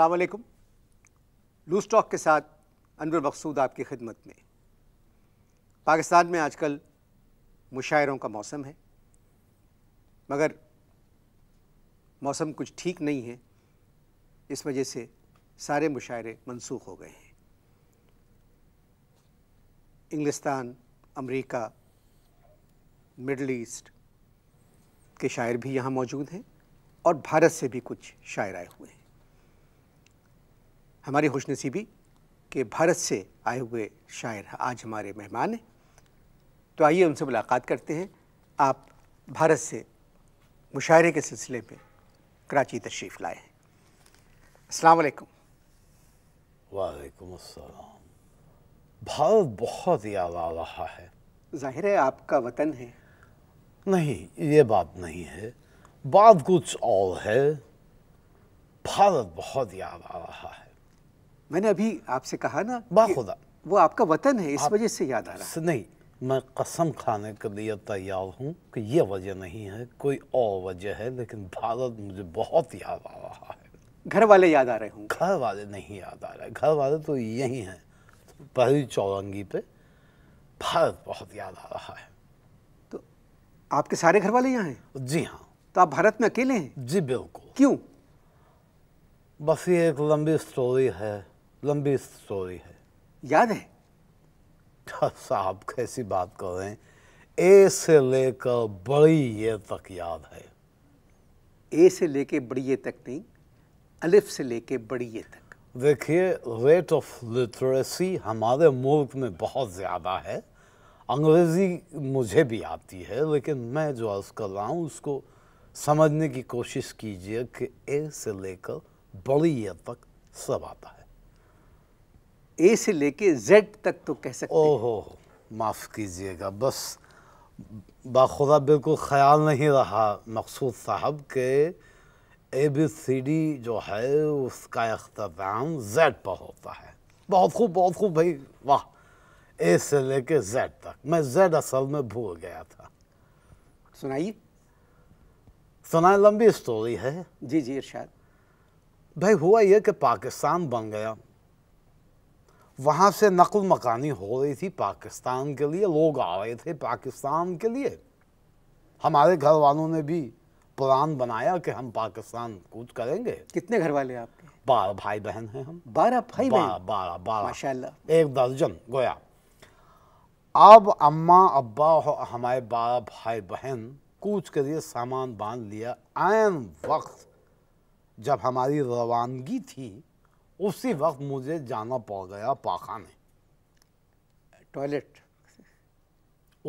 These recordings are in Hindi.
असलकुम लूज टॉक के साथ अनवर मकसूद आपकी खिदमत में पाकिस्तान में आजकल मुशायरों का मौसम है मगर मौसम कुछ ठीक नहीं है इस वजह से सारे मुशायरे मनसूख हो गए हैं इंग्लिस्तान अमेरिका मिडल ईस्ट के शायर भी यहाँ मौजूद हैं और भारत से भी कुछ शायर आए हुए हैं हमारी खुश नसीबी कि भारत से आए हुए शायर आज हमारे मेहमान हैं तो आइए उनसे मुलाकात करते हैं आप भारत से मुशायरे के सिलसिले में कराची तशरीफ़ लाए हैं अलकुम वालेकुम अस्सलाम भारत बहुत याद आ रहा है जाहिर है आपका वतन है नहीं ये बात नहीं है बात कुछ और है भारत बहुत याद आ रहा है मैंने अभी आपसे कहा ना बाखुदा वो आपका वतन है इस वजह से याद आ रहा है नहीं मैं कसम खाने के लिए तैयार हूँ कि ये वजह नहीं है कोई और वजह है लेकिन भारत मुझे बहुत याद आ रहा है घर वाले याद आ रहे हूँ घर वाले नहीं याद आ रहे घर वाले तो यही हैं पहली चौरंगी पे भारत बहुत याद आ रहा है तो आपके सारे घर वाले यहाँ हैं जी हाँ तो आप भारत में अकेले हैं जी बिल्कुल क्यों बस ये एक लंबी स्टोरी है लंबी स्टोरी है याद है हाँ, साहब कैसी बात कर रहे हैं ए से लेकर बड़ी ये तक याद है ए से लेके बड़ी ये तक नहीं अलिफ से लेके बड़ी ये तक देखिए रेट ऑफ लिटरेसी हमारे मुल्क में बहुत ज़्यादा है अंग्रेज़ी मुझे भी आती है लेकिन मैं जो अर्ज़ कर रहा हूँ उसको समझने की कोशिश कीजिए कि ए से लेकर बड़ी ये तक सब आता है ए से लेके जेड तक तो कह सकते ओहो माफ़ कीजिएगा बस बाखुदा बिल्कुल ख्याल नहीं रहा मकसूद साहब के ए बी सी डी जो है उसका अख्ताम जेड पर होता है बहुत खूब बहुत खूब भाई वाह ए से लेके जेड तक मैं जेड असल में भूल गया था सुनाइए सुनाए लंबी स्टोरी है जी जी इरशाद भाई हुआ यह कि पाकिस्तान बन गया वहाँ से नकल मकानी हो रही थी पाकिस्तान के लिए लोग आ रहे थे पाकिस्तान के लिए हमारे घर वालों ने भी प्लान बनाया कि हम पाकिस्तान कूद करेंगे कितने घर वाले आपके बारह भाई बहन हैं हम बारह भाई बारह बारह बारह एक दर्जन गोया अब अम्मा अब्बा हमारे बारह भाई बहन कूच के लिए सामान बांध लिया आन वक्त जब हमारी रवानगी थी उसी वक्त मुझे जाना पड़ गया पाखाने टॉयलेट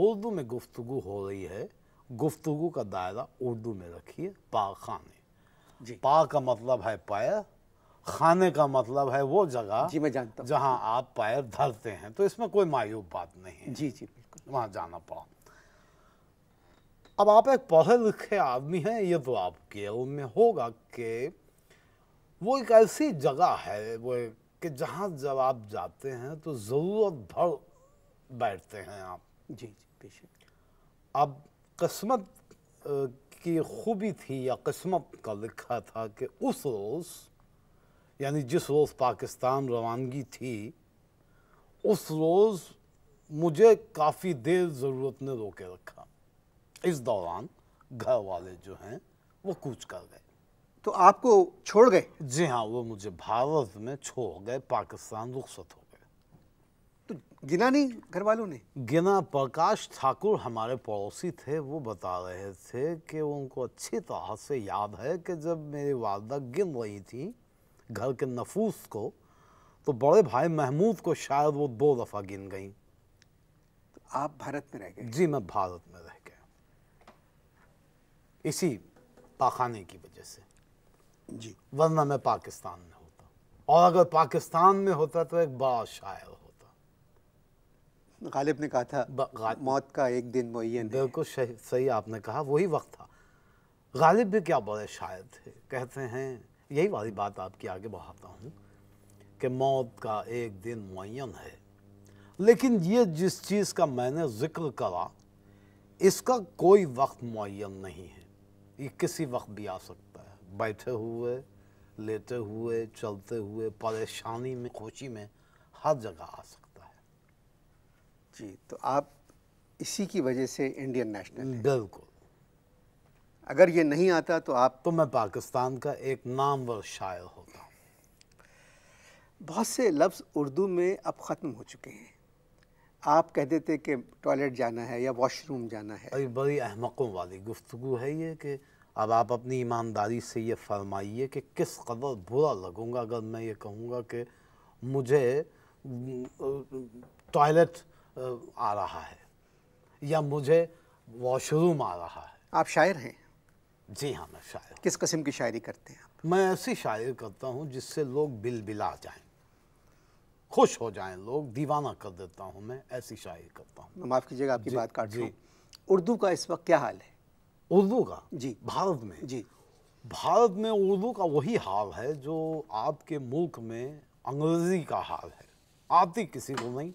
उर्दू में गुफ्तु हो रही है गुफ्तु का दायरा उर्दू में रखिए पाखाने पा का मतलब है पैर खाने का मतलब है वो जगह जी मैं जानता जहाँ आप पैर धरते हैं तो इसमें कोई मायूब बात नहीं है जी जी बिल्कुल वहाँ जाना पड़ा अब आप एक पढ़े लिखे आदमी हैं ये तो आपके उनमें होगा कि वो एक ऐसी जगह है वो कि जहाँ जब आप जाते हैं तो ज़रूरत भर बैठते हैं आप जी जी बेशक अब किस्मत की खूबी थी या किस्मत का लिखा था कि उस रोज़ यानी जिस रोज़ पाकिस्तान रवानगी थी उस रोज़ मुझे काफ़ी देर ज़रूरत ने रोके रखा इस दौरान घर वाले जो हैं वो कूच कर गए तो आपको छोड़ गए जी हाँ वो मुझे भारत में छोड़ गए पाकिस्तान रुखसत हो गए तो गिना नहीं घर वालों ने गिना प्रकाश ठाकुर हमारे पड़ोसी थे वो बता रहे थे कि उनको अच्छी तरह से याद है कि जब मेरी वालदा गिन रही थी घर के नफूस को तो बड़े भाई महमूद को शायद वो दो दफ़ा गिन गई तो आप भारत में रह गए जी मैं भारत में रह गया इसी पाखाने की वजह से जी वरना मैं पाकिस्तान में होता और अगर पाकिस्तान में होता तो एक बड़ा शायर होता गालिब ने कहा था मौत का एक दिन ये बिल्कुल सही आपने कहा वही वक्त था गालिब भी क्या बड़े शायर थे कहते हैं यही वाली बात आपकी आगे बढ़ाता हूँ कि मौत का एक दिन मुन है लेकिन ये जिस चीज़ का मैंने ज़िक्र करा इसका कोई वक्त मुन नहीं है ये किसी वक्त भी आ सकता बैठे हुए लेटे हुए चलते हुए परेशानी में खुशी में हर जगह आ सकता है जी तो आप इसी की वजह से इंडियन नेशनल बिल्कुल अगर ये नहीं आता तो आप तो मैं पाकिस्तान का एक नामवर शायर होता हूँ बहुत से लफ्ज़ उर्दू में अब ख़त्म हो चुके हैं आप कह देते कि टॉयलेट जाना है या वॉशरूम जाना है बड़ी अहमकों वाली गुफ्तु है ये कि अब आप अपनी ईमानदारी से ये फरमाइए कि किस कदर बुरा लगूंगा अगर मैं ये कहूँगा कि मुझे टॉयलेट आ रहा है या मुझे वॉशरूम आ रहा है आप शायर हैं जी हाँ मैं शायर किस कस्म की शायरी करते हैं आप मैं ऐसी शायर करता हूँ जिससे लोग बिल बिला जाएं खुश हो जाएं लोग दीवाना कर देता हूँ मैं ऐसी शायरी करता हूँ माफ़ कीजिएगा आपकी बात काट रहा उर्दू का इस वक्त क्या हाल है उर्दू का जी भारत में जी भारत में उर्दू का वही हाल है जो आपके मुल्क में अंग्रेज़ी का हाल है आती किसी को नहीं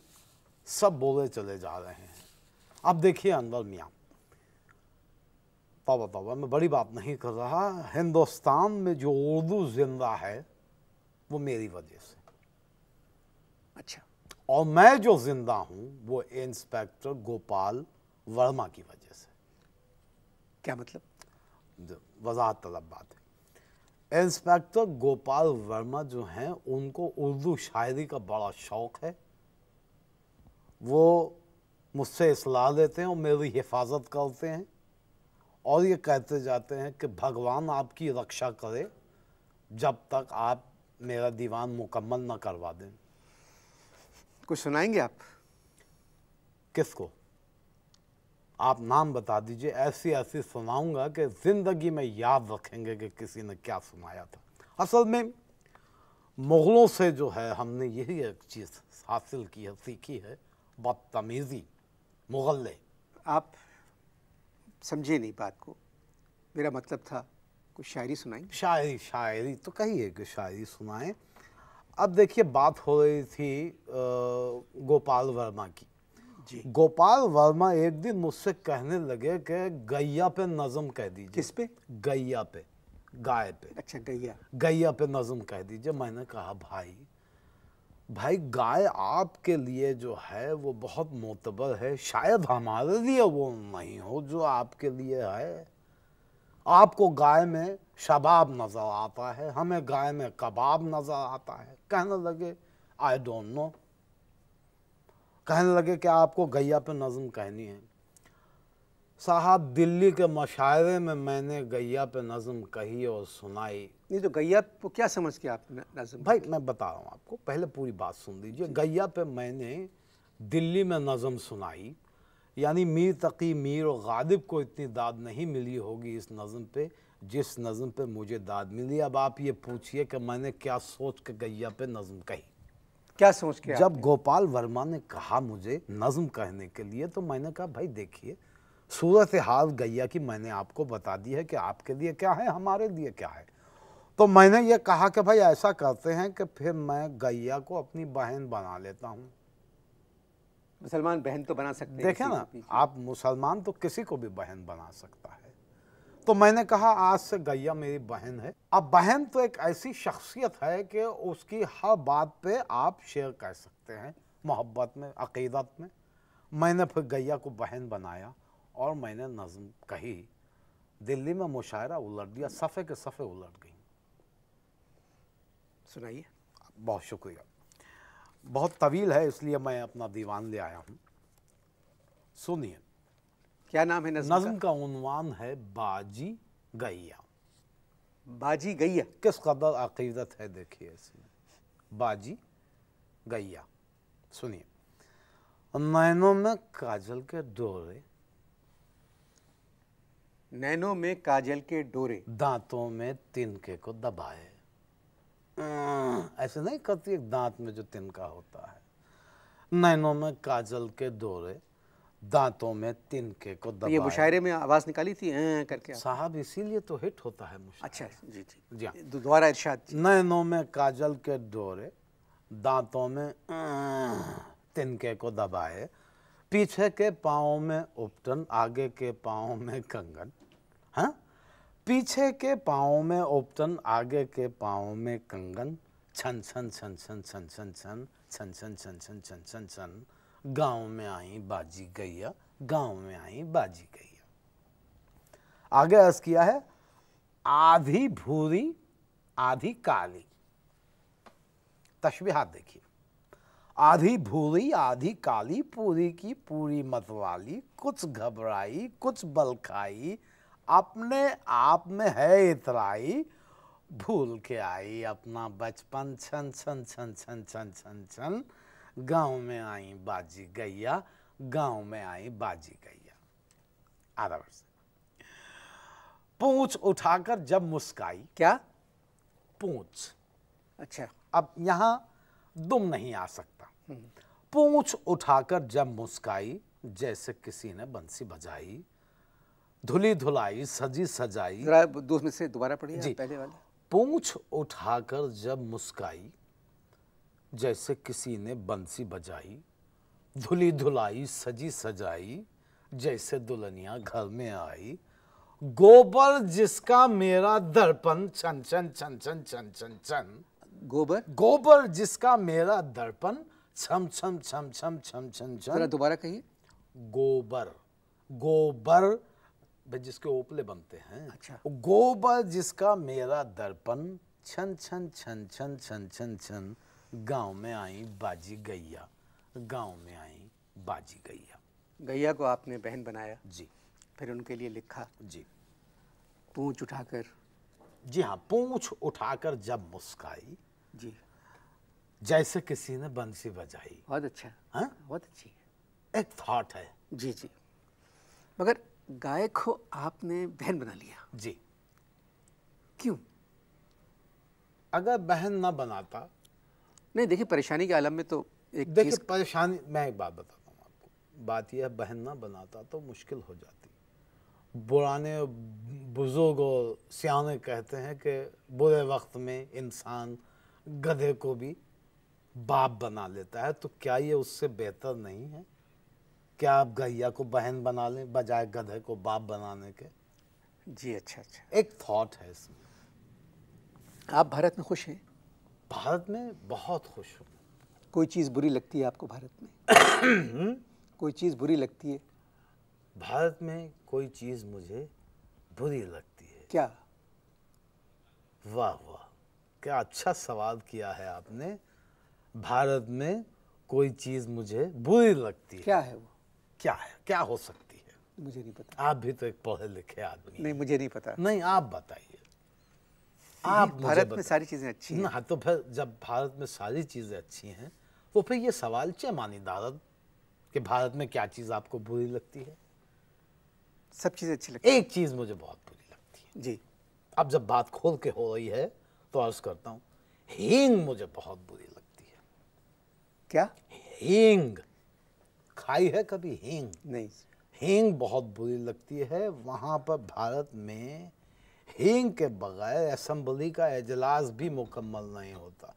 सब बोले चले जा रहे हैं अब देखिए अनवर मियाँ तोबा तोबा मैं बड़ी बात नहीं कर रहा हिंदुस्तान में जो उर्दू जिंदा है वो मेरी वजह से अच्छा और मैं जो जिंदा हूँ वो इंस्पेक्टर गोपाल वर्मा की वजह से क्या मतलब वजाहत तलब बात है इंस्पेक्टर गोपाल वर्मा जो हैं उनको उर्दू शायरी का बड़ा शौक़ है वो मुझसे इसलाह लेते हैं और मेरी हिफाजत करते हैं और ये कहते जाते हैं कि भगवान आपकी रक्षा करे जब तक आप मेरा दीवान मुकम्मल ना करवा दें कुछ सुनाएंगे आप किसको आप नाम बता दीजिए ऐसी ऐसी सुनाऊंगा कि ज़िंदगी में याद रखेंगे कि किसी ने क्या सुनाया था असल में मुग़लों से जो है हमने यही एक चीज़ हासिल की है सीखी है बदतमीज़ी मुग़ले आप समझे नहीं बात को मेरा मतलब था कुछ शायरी सुनाई शायरी शायरी तो कही है कि शायरी सुनाएं अब देखिए बात हो रही थी गोपाल वर्मा की गोपाल वर्मा एक दिन मुझसे कहने लगे कि गैया पे नज़म कह दीजिए किस पे गैया पे गाय पे अच्छा गैया गैया पे नज़म कह दीजिए मैंने कहा भाई भाई गाय आपके लिए जो है वो बहुत मोतबर है शायद हमारे लिए वो नहीं हो जो आपके लिए है आपको गाय में शबाब नज़र आता है हमें गाय में कबाब नज़र आता है कहने लगे आई डोंट नो कहने लगे कि आपको गैया पे नज़म कहनी है साहब दिल्ली के मशायरे में मैंने गैया पे नज़म कही और सुनाई नहीं तो गैया को क्या समझ के आप नज़म भाई मैं बता रहा हूँ आपको पहले पूरी बात सुन दीजिए गैया पे मैंने दिल्ली में नज़म सुनाई यानी मीर तकी मीर और गालिब को इतनी दाद नहीं मिली होगी इस नज़म पे जिस नज़म पे मुझे दाद मिली अब आप ये पूछिए कि मैंने क्या सोच के गैया पे नज़म कही क्या सोच के जब गोपाल वर्मा ने कहा मुझे नज्म कहने के लिए तो मैंने कहा भाई देखिए सूरत हाल गैया की मैंने आपको बता दी है कि आपके लिए क्या है हमारे लिए क्या है तो मैंने ये कहा कि भाई ऐसा करते हैं कि फिर मैं गैया को अपनी बहन बना लेता हूँ मुसलमान बहन तो बना सकते हैं देखे ना आप मुसलमान तो किसी को भी बहन बना सकता है तो मैंने कहा आज से गैया मेरी बहन है अब बहन तो एक ऐसी शख्सियत है कि उसकी हर बात पे आप शेयर कर सकते हैं मोहब्बत में अकीदत में मैंने फिर गैया को बहन बनाया और मैंने नज़म कही दिल्ली में मुशायरा उलट दिया सफ़े के सफ़े उलट गई सुनाइए बहुत शुक्रिया बहुत तवील है इसलिए मैं अपना दीवान ले आया हूँ सुनिए क्या नाम है नज्म, नज्म का उनवान है बाजी गैया बाजी गैया किस कदर अकीदत है देखिए इसमें बाजी गैया सुनिए नैनों में काजल के डोरे नैनों में काजल के डोरे दांतों में तिनके को दबाए अं, ऐसे नहीं करती एक दांत में जो तिनका होता है नैनों में काजल के डोरे दांतों में तिनके को दबा ये मुशायरे में आवाज़ निकाली थी हैं करके साहब इसीलिए तो हिट होता है अच्छा जी जी जी दोबारा इरशाद नैनों में काजल के डोरे दांतों में तिनके को दबाए पीछे के पाओ में उपटन आगे के पाओ में कंगन हाँ पीछे के पाओ में उपटन आगे के पाओ में कंगन छन छन छन छन छन छन छन छन छन छन छन छन छन छन गांव में आई बाजी गैया गांव में आई बाजी गैया आगे अर्ज किया है आधी भूरी आधी काली तशबीहात देखिए आधी भूरी आधी काली पूरी की पूरी मतवाली कुछ घबराई कुछ बलखाई अपने आप में है इतराई भूल के आई अपना बचपन छन छन छन छन छन छन छन छन गांव में आई बाजी गैया गांव में आई बाजी गैया आधा वर्ष पूछ उठाकर जब मुस्काई क्या पूछ अच्छा अब यहां दुम नहीं आ सकता हम्म। पूछ उठाकर जब मुस्काई जैसे किसी ने बंसी बजाई धुली धुलाई सजी सजाई में से दोबारा पढ़िए पहले वाले पूछ उठाकर जब मुस्काई जैसे किसी ने बंसी बजाई धुली धुलाई सजी सजाई जैसे दुल्हनिया घर में आई गोबर जिसका मेरा दर्पण छन छन छन छन छन छन छन गोबर गोबर जिसका मेरा दर्पण छम छम छम छम छम छम छम दोबारा कहिए गोबर गोबर जिसके ओपले बनते हैं अच्छा गोबर जिसका मेरा दर्पण छन छन छन छन छन छन छन गांव में आई बाजी गैया गांव में आई बाजी गैया गैया को आपने बहन बनाया जी फिर उनके लिए लिखा जी पूछ उठाकर जी हाँ पूछ उठाकर जब मुस्काई जी जैसे किसी ने बंसी बजाई बहुत अच्छा हाँ बहुत अच्छी है एक थॉट है जी जी मगर गाय को आपने बहन बना लिया जी क्यों अगर बहन ना बनाता नहीं देखिए परेशानी के आलम में तो एक देखिए परेशानी मैं एक बात बताता हूँ आपको बात यह बहन ना बनाता तो मुश्किल हो जाती पुराने बुज़ुर्ग और सियाने कहते हैं कि बुरे वक्त में इंसान गधे को भी बाप बना लेता है तो क्या ये उससे बेहतर नहीं है क्या आप गैया को बहन बना लें बजाय गधे को बाप बनाने के जी अच्छा अच्छा एक थॉट है इसमें आप भारत में खुश हैं भारत में बहुत खुश हूँ कोई चीज़ बुरी लगती है आपको भारत में कोई चीज़ बुरी लगती है भारत में कोई चीज़ मुझे बुरी लगती है क्या वाह वाह क्या अच्छा सवाल किया है आपने भारत में कोई चीज़ मुझे बुरी लगती है क्या है वो क्या है क्या हो सकती है मुझे नहीं पता आप भी तो एक पढ़े लिखे आदमी नहीं मुझे नहीं पता नहीं आप बताइए आप भारत में सारी चीज़ें अच्छी हैं तो फिर जब भारत में सारी चीज़ें अच्छी हैं तो फिर ये सवाल मानी दादा कि भारत में क्या चीज़ आपको बुरी लगती है सब चीज़ें अच्छी लगती एक चीज़ मुझे बहुत बुरी लगती है जी अब जब बात खोल के हो रही है तो अर्ज करता हूँ हींग मुझे बहुत बुरी लगती है क्या हींग खाई है कभी हींग नहीं हींग बहुत बुरी लगती है वहां पर भारत में हींग के बगैर असम्बली का अजलास भी मुकम्मल नहीं होता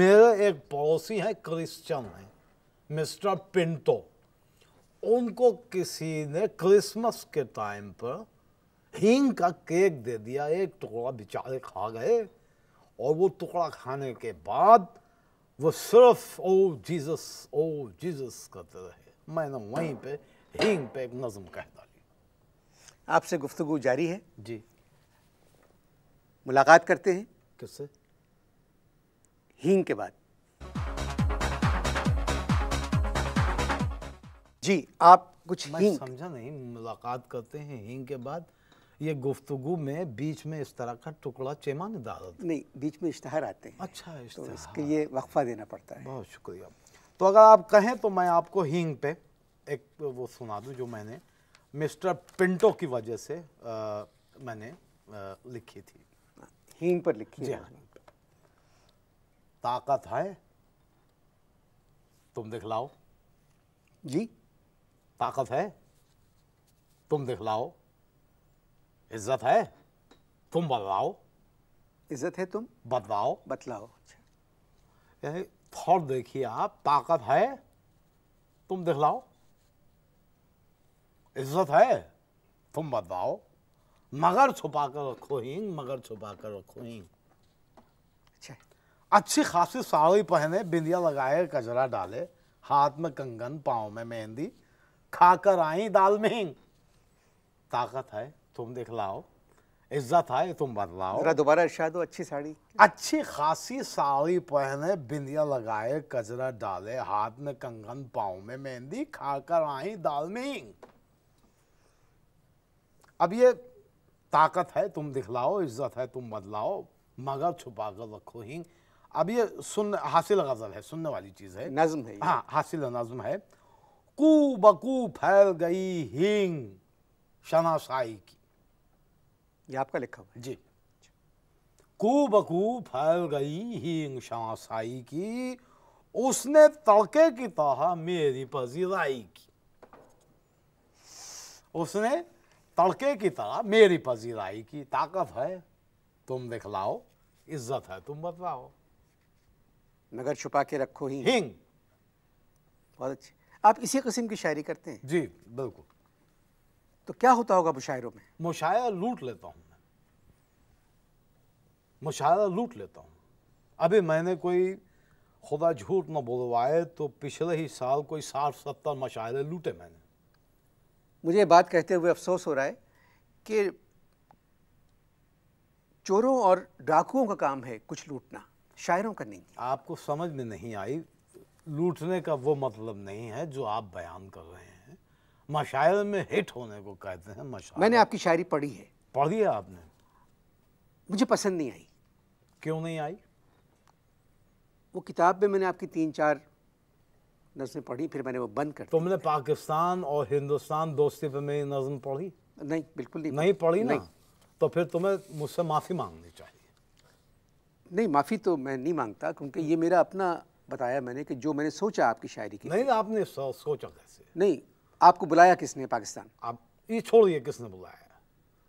मेरे एक पड़ोसी हैं क्रिश्चन हैं मिस्टर पिंटो उनको किसी ने क्रिसमस के टाइम पर हींग का केक दे दिया एक टुकड़ा बेचारे खा गए और वो टुकड़ा खाने के बाद वो सिर्फ ओ जीसस ओ जीसस करते रहे मैंने वहीं पे हींग पे एक नज़म कह डाली आपसे गुफ्तगु जारी है जी मुलाकात करते हैं किससे हींग के बाद जी आप कुछ मैं समझा नहीं मुलाकात करते हैं हींग के बाद ये गुफ्तगु में बीच में इस तरह का टुकड़ा चेमा डाल नहीं बीच में इश्तहार आते हैं अच्छा तो इसके लिए वक्फा देना पड़ता है बहुत शुक्रिया तो अगर आप कहें तो मैं आपको हींग पे एक वो सुना दूं जो मैंने मिस्टर पिंटो की वजह से आ, मैंने आ, लिखी थी हींग पर लिखी है हाँ। ताकत है तुम दिखलाओ जी ताकत है तुम दिखलाओ इज्जत है तुम बदलाओ इज्जत है तुम बदलाओ बतलाओ अच्छा थॉट देखिए आप ताकत है तुम दिखलाओ इज्जत है तुम बदलाओ मगर छुपा कर रखो हिंग मगर छुपा कर रखो हिंग अच्छा अच्छी खासी साड़ी पहने बिंदिया लगाए कजरा डाले हाथ में कंगन पाँव में मेहंदी खाकर आई दाल में ताकत है तुम दिखलाओ इज्जत है तुम बदलाओ दोबारा इर्शाद अच्छी साड़ी अच्छी खासी साड़ी पहने बिंदिया लगाए कजरा डाले हाथ में कंगन पाँव में मेहंदी खाकर आई दाल में अब ये ताकत है तुम दिखलाओ इज्जत है तुम बदलाओ मगर छुपा कर रखो ही अब ये सुन हासिल गज़ल है सुनने वाली चीज़ है नज्म है हाँ हासिल नज्म है कू बकू फैल गई हिंग शनाशाई की ये आपका लिखा हुआ है जी कू बकू फैल गई हिंग शनाशाई की उसने तड़के की तह मेरी पजीराई की उसने तड़के की तरह मेरी पजीराई की ताकत है तुम दिखलाओ इज्जत है तुम बतलाओ मगर छुपा के रखो ही हिंग बहुत अच्छी आप इसी किस्म की शायरी करते हैं जी बिल्कुल तो क्या होता होगा मुशायरों में मुशायरा लूट लेता हूँ मैं मुशायरा लूट लेता हूँ अभी मैंने कोई खुदा झूठ न बोलवाए तो पिछले ही साल कोई साठ सत्तर मुशायरे लूटे मैंने मुझे बात कहते हुए अफसोस हो रहा है कि चोरों और डाकुओं का काम है कुछ लूटना शायरों का नहीं आपको समझ में नहीं आई लूटने का वो मतलब नहीं है जो आप बयान कर रहे हैं मशायर में हिट होने को कहते हैं मशायर मैंने आपकी शायरी पढ़ी है पढ़ी है आपने मुझे पसंद नहीं आई क्यों नहीं आई वो किताब में मैंने आपकी तीन चार नज़में पढ़ी फिर मैंने वो बंद कर तुमने पाकिस्तान और हिंदुस्तान दोस्ती पर मेरी नज़म पढ़ी नहीं बिल्कुल नहीं नहीं पढ़ी नहीं तो फिर तुम्हें मुझसे माफ़ी मांगनी चाहिए नहीं माफ़ी तो मैं नहीं मांगता क्योंकि ये मेरा अपना बताया मैंने कि जो मैंने सोचा आपकी शायरी की नहीं आपने सोचा कैसे नहीं आपको बुलाया किसने पाकिस्तान आप ये छोड़िए किसने बुलाया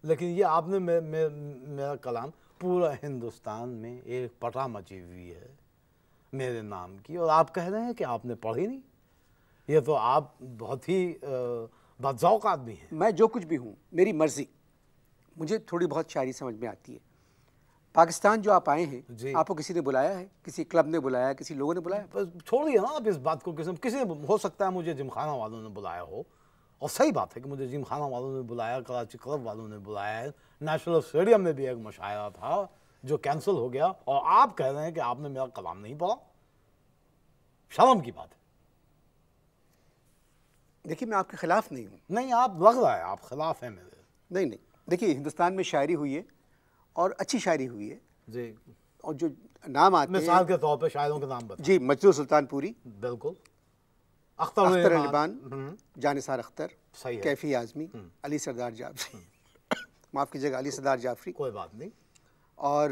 लेकिन ये आपने मे, मे, मेरा कलाम पूरा हिंदुस्तान में एक पटा मची हुई है मेरे नाम की और आप कह रहे हैं कि आपने पढ़ी नहीं ये तो आप बहुत ही बदजौक आदमी हैं मैं जो कुछ भी हूँ मेरी मर्जी मुझे थोड़ी बहुत शायरी समझ में आती है पाकिस्तान जो आप आए हैं आपको किसी ने बुलाया है किसी क्लब ने बुलाया किसी लोगों ने बुलाया छोड़िए ना आप इस बात को किसी किसी ने हो सकता है मुझे जिमखाना वालों ने बुलाया हो और सही बात है कि मुझे जिमखाना वालों ने बुलाया कराची क्लब वालों ने बुलाया है नेशनल स्टेडियम में भी एक मुशायरा था जो कैंसिल हो गया और आप कह रहे हैं कि आपने मेरा कलाम नहीं पढ़ा शर्म की बात है देखिए मैं आपके खिलाफ नहीं हूँ नहीं आप लग रहा है आप खिलाफ हैं मेरे नहीं नहीं देखिए हिंदुस्तान में शायरी हुई है और अच्छी शायरी हुई है जी और जो नाम आते मिसाल के तौर पे शायरों के नाम बताओ जी मजरू सुल्तानपुरी बिल्कुल अख्तर अख्तर अलीबान हम्म। जानसार अख्तर सही कैफी आजमी हम्म। अली सरदार जाफरी हम्म। माफ़ कीजिएगा अली सरदार जाफरी कोई बात नहीं और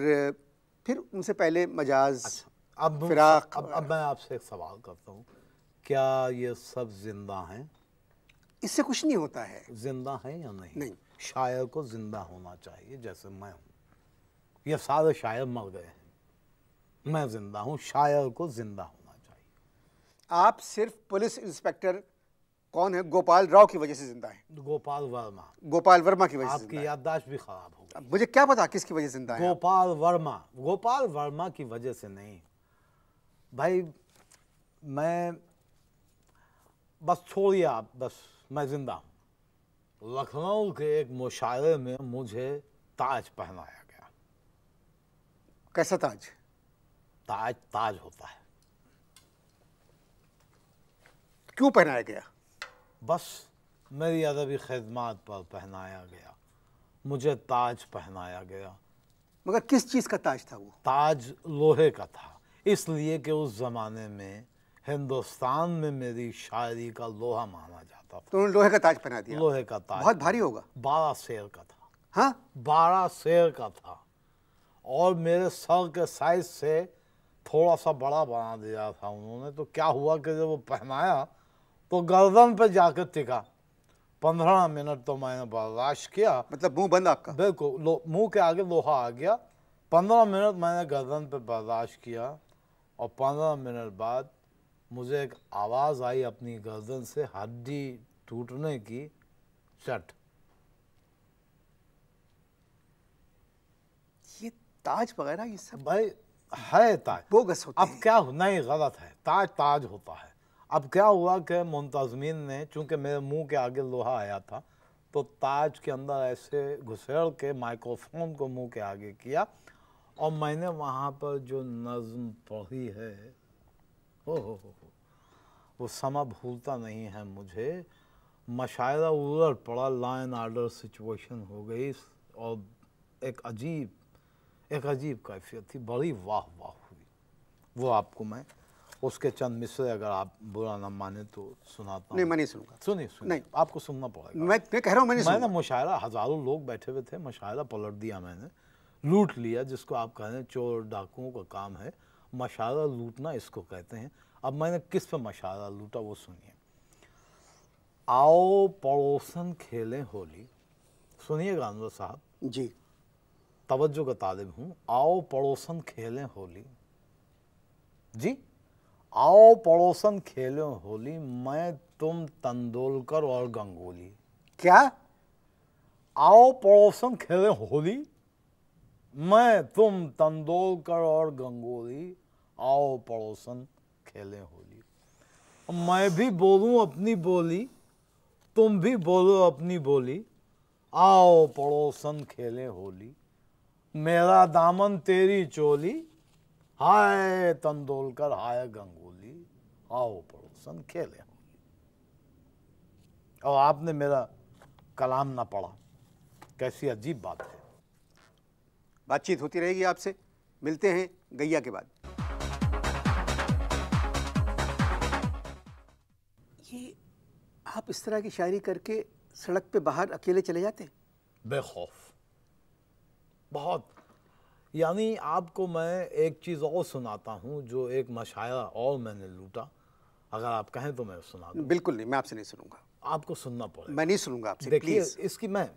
फिर उनसे पहले मजाज अच्छा, अब फिराक अब, अब मैं आपसे एक सवाल करता हूँ क्या ये सब जिंदा हैं इससे कुछ नहीं होता है जिंदा है या नहीं नहीं शायर को जिंदा होना चाहिए जैसे मैं हूँ ये सारे शायर मर गए हैं मैं जिंदा हूँ शायर को जिंदा होना चाहिए आप सिर्फ पुलिस इंस्पेक्टर कौन है गोपाल राव की वजह से जिंदा है गोपाल वर्मा गोपाल वर्मा की वजह से आपकी याददाश्त भी खराब हो गई मुझे क्या पता किसकी वजह से जिंदा है गोपाल वर्मा गोपाल वर्मा की वजह से नहीं भाई मैं बस छोड़िए आप बस मैं जिंदा हूँ लखनऊ के एक मुशायरे में मुझे ताज पहनाया गया कैसा ताज ताज ताज होता है क्यों पहनाया गया बस मेरी अदबी खदमात पर पहनाया गया मुझे ताज पहनाया गया मगर किस चीज़ का ताज था वो ताज लोहे का था इसलिए कि उस ज़माने में हिंदुस्तान में मेरी शायरी का लोहा माना जाता था तो लोहे का ताज पहना दिया लोहे का ताज बहुत भारी होगा बारह शेर का था हाँ बारह शेर का था और मेरे सर के साइज से थोड़ा सा बड़ा बना दिया था उन्होंने तो क्या हुआ कि जब वो पहनाया तो गर्दन पे जाकर टिका पंद्रह मिनट तो मैंने बर्दाश्त किया मतलब मुंह बंद आपका बिल्कुल मुंह के आगे लोहा आ गया पंद्रह मिनट मैंने गर्दन पे बर्दाश्त किया और पंद्रह मिनट बाद मुझे एक आवाज़ आई अपनी गर्दन से हड्डी टूटने की चट ये ताज वगैरह ये सब भाई है ताज बोगस अब क्या नहीं गलत है ताज ताज होता है अब क्या हुआ कि मुंतजमीन ने चूँकि मेरे मुंह के आगे लोहा आया था तो ताज के अंदर ऐसे घुसेड़ के माइक्रोफोन को मुंह के आगे किया और मैंने वहाँ पर जो नज़म पढ़ी है हो हो हो वो समा भूलता नहीं है मुझे मशायरा उलट पड़ा लाइन आर्डर सिचुएशन हो गई और एक अजीब एक अजीब कैफियत थी बड़ी वाह वाह हुई वो आपको मैं उसके चंद मिसरे अगर आप बुरा ना माने तो सुनाता नहीं मैं नहीं सुनूंगा सुनिए सुनिए नहीं आपको सुनना पड़ेगा मैं मैं कह रहा हूँ मैंने मैंने मुशायरा हज़ारों लोग बैठे हुए थे मुशायरा पलट दिया मैंने लूट लिया जिसको आप कह रहे हैं चोर डाकुओं का काम है मशारा लूटना इसको कहते हैं अब मैंने किस पे मशारा लूटा वो सुनिए आओ पड़ोसन खेलें होली सुनिएगा अनवर साहब जी तवज्जो का तालिब हूँ आओ पड़ोसन खेलें होली जी आओ पड़ोसन खेलो होली मैं तुम तंदोलकर और गंगोली क्या आओ पड़ोसन खेले होली मैं तुम तंदोलकर और गंगोली आओ पड़ोसन खेले होली मैं भी बोलूं अपनी बोली तुम भी बोलो अपनी बोली आओ पड़ोसन खेले होली मेरा दामन तेरी चोली हाय तंदोलकर हाय गंगोली आओ पड़ोसन खेल और आपने मेरा कलाम ना पढ़ा कैसी अजीब बात है बातचीत होती रहेगी आपसे मिलते हैं गैया के बाद ये आप इस तरह की शायरी करके सड़क पे बाहर अकेले चले जाते हैं बेखौफ बहुत यानी आपको मैं एक चीज़ और सुनाता हूँ जो एक मशाया और मैंने लूटा अगर आप कहें तो मैं सुना दूं बिल्कुल नहीं मैं आपसे नहीं सुनूंगा आपको सुनना पड़ेगा मैं नहीं सुनूंगा आपसे देखिए इसकी मैं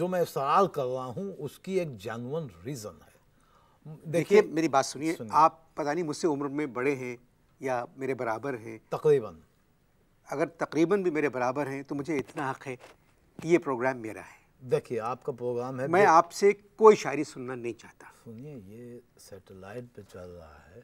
जो मैं सवाल कर रहा हूँ उसकी एक जेनुअन रीज़न है देखिए मेरी बात सुनिए आप पता नहीं मुझसे उम्र में बड़े हैं या मेरे बराबर हैं तकरीबन अगर तकरीबन भी मेरे बराबर हैं तो मुझे इतना हक़ है कि ये प्रोग्राम मेरा है देखिए आपका प्रोग्राम है मैं आपसे कोई शायरी सुनना नहीं चाहता सुनिए ये सेटेलाइट पे चल रहा है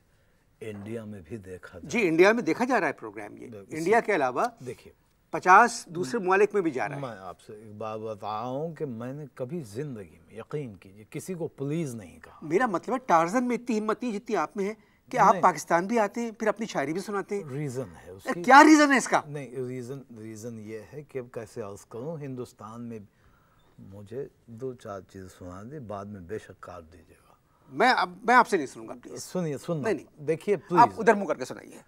इंडिया में भी देखा जी इंडिया में देखा जा रहा है प्रोग्राम ये इंडिया के अलावा देखिए पचास दूसरे ममालिक में भी जा रहा है मैं आपसे एक बात बताऊं कि मैंने कभी ज़िंदगी में यकीन कीजिए किसी को प्लीज़ नहीं कहा मेरा मतलब है टार्जन में इतनी हिम्मत नहीं जितनी आप में है कि आप पाकिस्तान भी आते हैं फिर अपनी शायरी भी सुनाते हैं रीज़न है उसकी क्या रीज़न है इसका नहीं रीज़न रीज़न ये है कि अब कैसे अर्ज करूँ हिंदुस्तान में मुझे दो चार चीज़ सुना दी बाद में बेशक काट दीजिए मैं अब मैं आपसे नहीं सुनूंगा सुनिए सुन नहीं नहीं देखिए आप उधर मुंह करके सुनाइए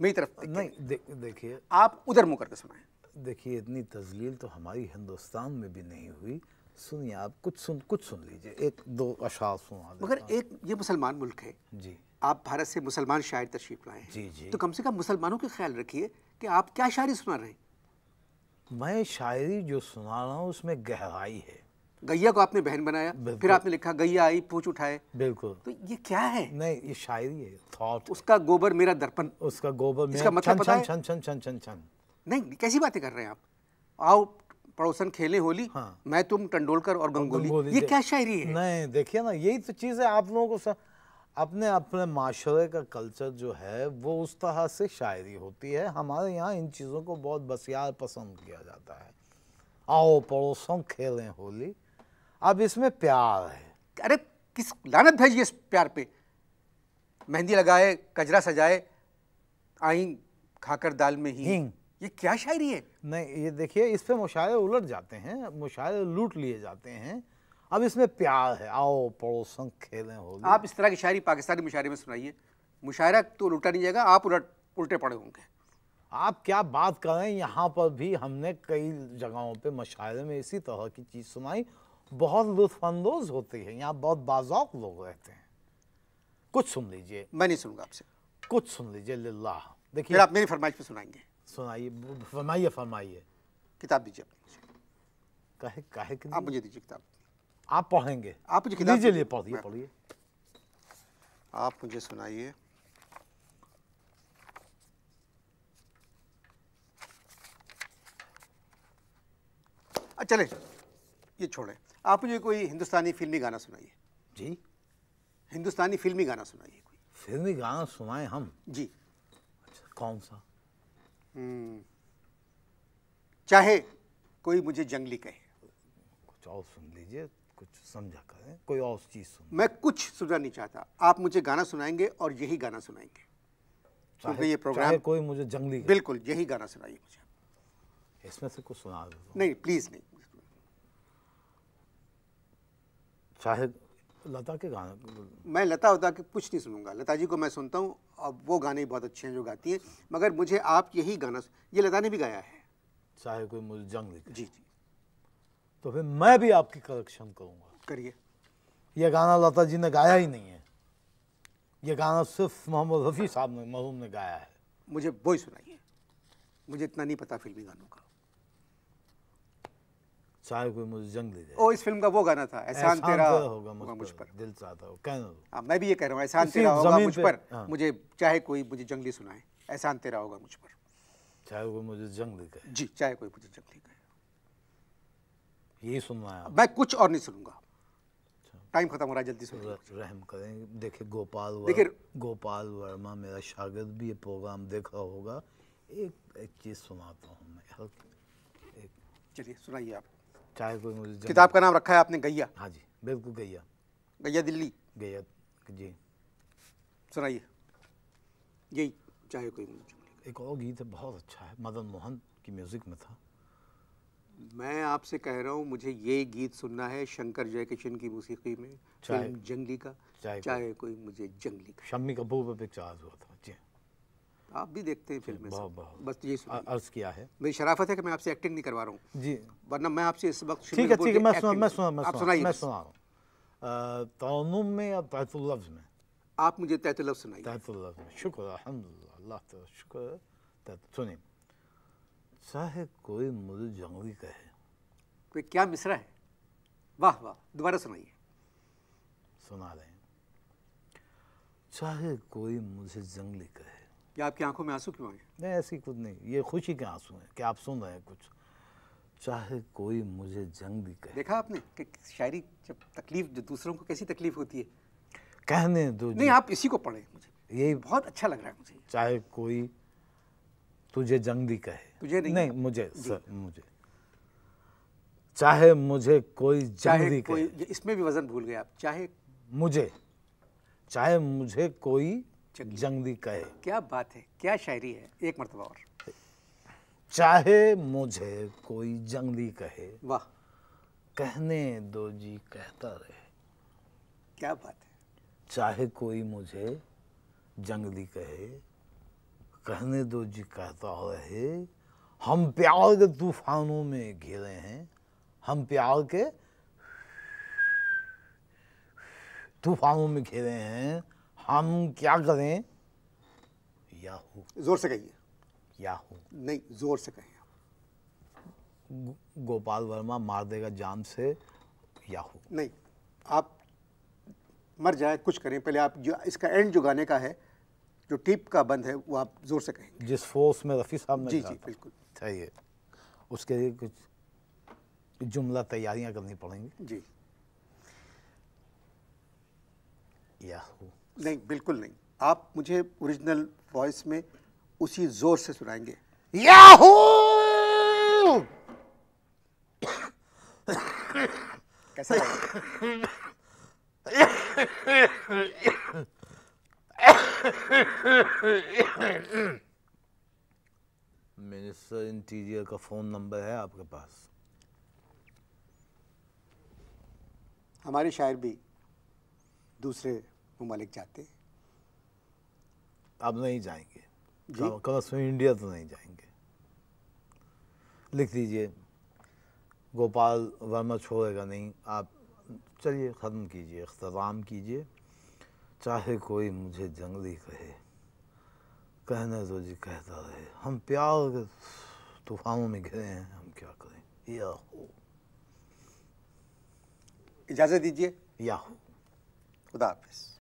मेरी तरफ नहीं देखिए आप उधर मुंह करके सुनाए देखिए इतनी तजलील तो हमारी हिंदुस्तान में भी नहीं हुई सुनिए आप कुछ सुन कुछ सुन लीजिए एक दो अशा सुना मगर एक ये मुसलमान मुल्क है जी आप भारत से मुसलमान शायर तशरीफ लाए जी जी तो कम से कम मुसलमानों के ख्याल रखिए कि आप क्या शायरी सुना रहे हैं मैं शायरी जो सुना रहा हूँ उसमें गहराई है गैया को आपने बहन बनाया फिर आपने लिखा गैया आई पूछ उठाए बिल्कुल तो ये क्या है नहीं ये शायरी है थॉट उसका गोबर मेरा दर्पण उसका गोबर इसका मतलब पता है छन छन छन छन छन नहीं कैसी बातें कर रहे हैं आप आओ पड़ोसन खेले होली हाँ। मैं तुम टंडोलकर और गंगोली ये क्या शायरी है नहीं देखिए ना यही तो चीज़ है आप लोगों को अपने अपने माशरे का कल्चर जो है वो उस तरह से शायरी होती है हमारे यहाँ इन चीज़ों को बहुत बसियार पसंद किया जाता है आओ पड़ोसों खेलें होली अब इसमें प्यार है अरे किस लानत भेजिए इस प्यार पे मेहंदी लगाए कजरा सजाए आई खाकर दाल में ही ये क्या शायरी है नहीं ये देखिए इस पे मुशायरे उलट जाते हैं मुशायरे लूट लिए जाते हैं अब इसमें प्यार है आओ पड़ो संग खेलें हो आप इस तरह की शायरी पाकिस्तानी मुशायरे में सुनाइए मुशायरा तो लूटा नहीं जाएगा आप उलट उल्टे पड़े होंगे आप क्या बात कर रहे हैं यहाँ पर भी हमने कई जगहों पे मशायरे में इसी तरह की चीज़ सुनाई बहुत लुत्फानंदोज होती है यहाँ बहुत बाजौक लोग रहते हैं कुछ सुन लीजिए मैं नहीं सुनूंगा आपसे कुछ सुन लीजिए लिल्ला देखिए आप मेरी फरमाइश पे सुनाएंगे सुनाइए फरमाइए फरमाइए किताब दीजिए कहे कहे कि आप मुझे दीजिए किताब आप पढ़ेंगे आप मुझे किताब दीजिए पढ़िए पढ़िए आप मुझे सुनाइए चले ये छोड़ें आप मुझे कोई हिंदुस्तानी फिल्मी गाना सुनाइए जी हिंदुस्तानी फिल्मी गाना सुनाइए कोई फिल्मी गाना सुनाए हम जी अच्छा कौन सा हम्म। चाहे कोई मुझे जंगली कहे कुछ और सुन लीजिए कुछ समझा करें कोई और चीज़ सुन मैं कुछ सुनना नहीं चाहता आप मुझे गाना सुनाएंगे और यही गाना सुनाएंगे चाहे, ये प्रोग्राम कोई मुझे जंगली बिल्कुल यही गाना सुनाइए मुझे इसमें से कुछ सुना दो नहीं प्लीज़ नहीं चाहे लता के गाने मैं लता उदा के कुछ नहीं सुनूंगा लता जी को मैं सुनता हूँ अब वो गाने बहुत अच्छे हैं जो गाती हैं मगर मुझे आप यही गाना ये लता ने भी गाया है चाहे कोई मुझे जंग लिखे जी जी तो फिर मैं भी आपकी कलेक्शन करूँगा करिए यह गाना लता जी ने गाया ही नहीं है यह गाना सिर्फ मोहम्मद रफ़ी साहब ने मरहूम ने गाया है मुझे वो ही सुनाइए मुझे इतना नहीं पता फिल्मी गानों का कोई मुझे जंग ले जाए ओ इस फिल्म का वो गाना था एहसान तेरा तो होगा मुझ, मुझ पर दिल चाहता हो दो हाँ, मैं भी ये कह रहा हूँ एहसान तेरा होगा मुझ पर हाँ। मुझे चाहे कोई मुझे जंगली सुनाए एहसान तेरा होगा मुझ पर चाहे कोई मुझे जंग ले जी चाहे कोई मुझे जंग ले ये सुनना है मैं कुछ और नहीं सुनूंगा अच्छा। टाइम खत्म हो रहा है जल्दी रहम करें देखे गोपाल देखिए गोपाल वर्मा मेरा शागिर्द भी ये प्रोग्राम देखा होगा एक एक चीज़ सुनाता हूँ मैं चलिए सुनाइए आप चाहे कोई किताब का नाम रखा है आपने गैया हाँ जी बिल्कुल गैया गैया दिल्ली गैया जी सुनाइए यही चाहे कोई एक और गीत है बहुत अच्छा है मदन मोहन की म्यूज़िक में था मैं आपसे कह रहा हूँ मुझे ये गीत सुनना है शंकर जयकिशन की मौसीकी में चाहे जंगली का चाहे, चाहे कोई मुझे जंगली का शम्मी कपूर पर पिक्चर हुआ था आप भी देखते हैं फिल्में बस ये अर्ज किया है मेरी शराफत है कि मैं आपसे एक्टिंग नहीं करवा रहा हूँ जी वरना मैं आपसे इस वक्त ठीक है ठीक है मैं सुना मैं सुना मैं सुना, मैं सुना रहा हूँ में या तहतुल्लफ्ज में आप मुझे तहतुल्लफ सुनाइए तहतुल्लफ में शुक्र अलहमदिल्ला अल्लाह शुक्र सुनिए चाहे कोई मुझे जंगली कहे कोई क्या मिसरा है वाह वाह दोबारा सुनाइए सुना रहे हैं चाहे कोई मुझे जंगली कहे या आपकी आंखों में आंसू क्यों आए नहीं ऐसी कुछ नहीं ये खुशी के आंसू हैं कि आप सुन रहे हैं कुछ चाहे कोई मुझे जंग भी कहे देखा आपने कि शायरी जब तकलीफ जो दूसरों को कैसी तकलीफ होती है कहने दो नहीं आप इसी को पढ़े मुझे यही बहुत अच्छा लग रहा है मुझे चाहे कोई तुझे जंग भी कहे तुझे नहीं, नहीं मुझे सर मुझे चाहे मुझे कोई जंग भी कहे इसमें भी वजन भूल गए आप चाहे मुझे चाहे मुझे कोई जंगली कहे क्या बात है क्या शायरी है एक मरतबा और चाहे मुझे कोई जंगली कहे वाह कहने दो जी कहता रहे क्या बात है चाहे कोई मुझे जंगली कहे कहने दो जी कहता रहे हम प्यार के तूफानों में घिरे हैं हम प्यार के तूफानों में घिरे हैं हम क्या करें याहू जोर से कहिए याहू नहीं जोर से कहिए गोपाल वर्मा मार देगा जान से याहू नहीं आप मर जाए कुछ करें पहले आप जो इसका एंड जो गाने का है जो टिप का बंद है वो आप जोर से कहें जिस फोर्स में रफ़ी साहब जी जी बिल्कुल सही है उसके लिए कुछ जुमला तैयारियां करनी पड़ेंगी जी याहू नहीं बिल्कुल नहीं आप मुझे ओरिजिनल वॉइस में उसी जोर से सुनाएंगे याहू कैसा मिनिस्टर इंटीरियर का फोन नंबर है आपके पास हमारे शायर भी दूसरे ममालिक जाते अब नहीं जाएंगे कमर्स कम इंडिया तो नहीं जाएंगे लिख दीजिए गोपाल वर्मा छोड़ेगा नहीं आप चलिए ख़त्म कीजिए अख्ताम कीजिए चाहे कोई मुझे जंगली कहे कहने दो जी कहता रहे हम प्यार के तूफानों में घिरे हैं हम क्या करें या हो इजाज़त दीजिए या हो खुदा हाफिज़